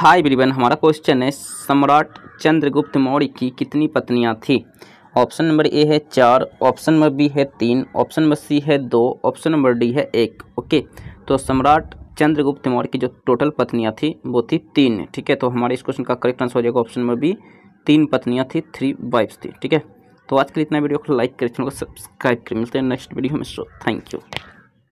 हाय ब्रिवन हमारा क्वेश्चन है सम्राट चंद्रगुप्त मौर्य की कितनी पत्नियां थी ऑप्शन नंबर ए है चार ऑप्शन नंबर बी है तीन ऑप्शन नंबर सी है दो ऑप्शन नंबर डी है एक ओके तो सम्राट चंद्रगुप्त मौर्य की जो टोटल पत्नियां थी वो थी तीन ठीक है तो हमारे इस क्वेश्चन का करेक्ट आंसर हो जाएगा ऑप्शन नंबर बी तीन पत्नियाँ थी थ्री वाइफ्स थी ठीक है तो आज के लिए इतना वीडियो को लाइक करें चैनल को सब्सक्राइब करें मिलते हैं नेक्स्ट वीडियो में सो थैंक यू